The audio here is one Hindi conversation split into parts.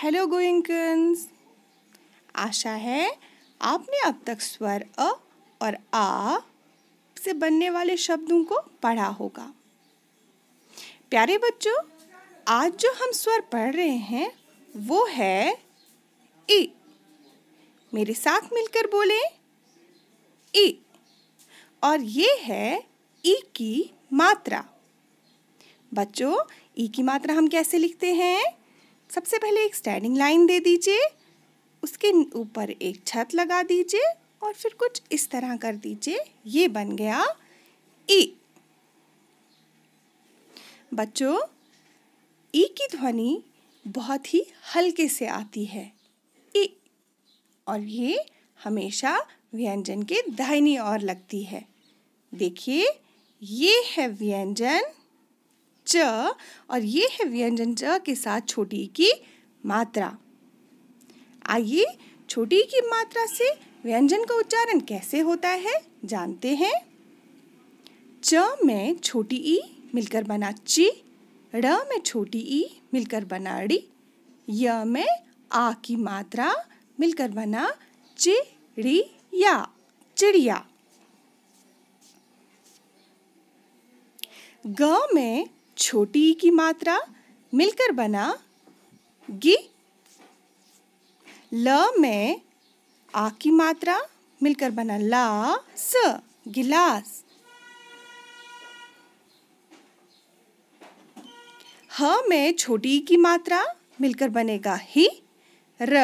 हेलो गोइंकन्स आशा है आपने अब तक स्वर अ और आ से बनने वाले शब्दों को पढ़ा होगा प्यारे बच्चों आज जो हम स्वर पढ़ रहे हैं वो है ई मेरे साथ मिलकर बोले ई और ये है ई की मात्रा बच्चों ई की मात्रा हम कैसे लिखते हैं सबसे पहले एक स्टैंडिंग लाइन दे दीजिए उसके ऊपर एक छत लगा दीजिए और फिर कुछ इस तरह कर दीजिए ये बन गया ई e. बच्चों ई e की ध्वनि बहुत ही हल्के से आती है ई e. और ये हमेशा व्यंजन के दाहिनी ओर लगती है देखिए ये है व्यंजन च और ये है व्यंजन च के साथ छोटी की मात्रा आइए छोटी की मात्रा से व्यंजन का उच्चारण कैसे होता है जानते हैं च में छोटी ई मिलकर बना ची ड में छोटी ई मिलकर बना डी य में आ की मात्रा मिलकर बना चिड़िया चिड़िया ग में छोटी की मात्रा मिलकर बना गी ल में आ की मात्रा मिलकर बना ला स गिलास ह में छोटी की मात्रा मिलकर बनेगा ही र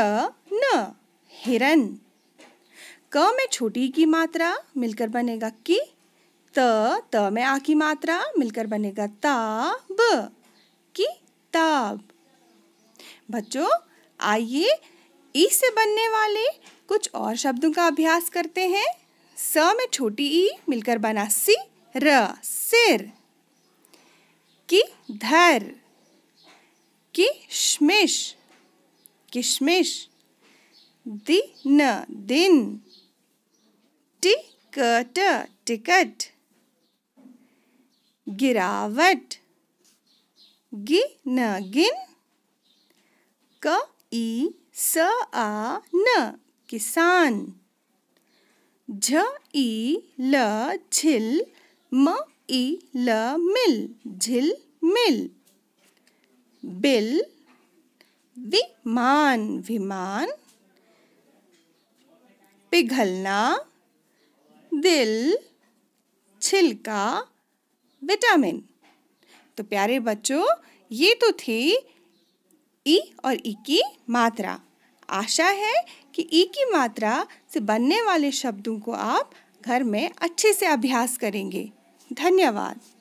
न हिरन क में छोटी की मात्रा मिलकर बनेगा की त त में आ की मात्रा मिलकर बनेगा ताब की ताब बच्चों आइए ई से बनने वाले कुछ और शब्दों का अभ्यास करते हैं स में छोटी ई मिलकर बना सी र सिर की धर किशमिश किशमिश दिन दिन टिकट टिकट गिरावट गि न गिन क ई स आ न किसान झ ई ल झिल म ई ल मिल झिल मिल बिल विमान विमान पिघलना दिल छिलका विटामिन तो प्यारे बच्चों ये तो थी ई और ई की मात्रा आशा है कि ई की मात्रा से बनने वाले शब्दों को आप घर में अच्छे से अभ्यास करेंगे धन्यवाद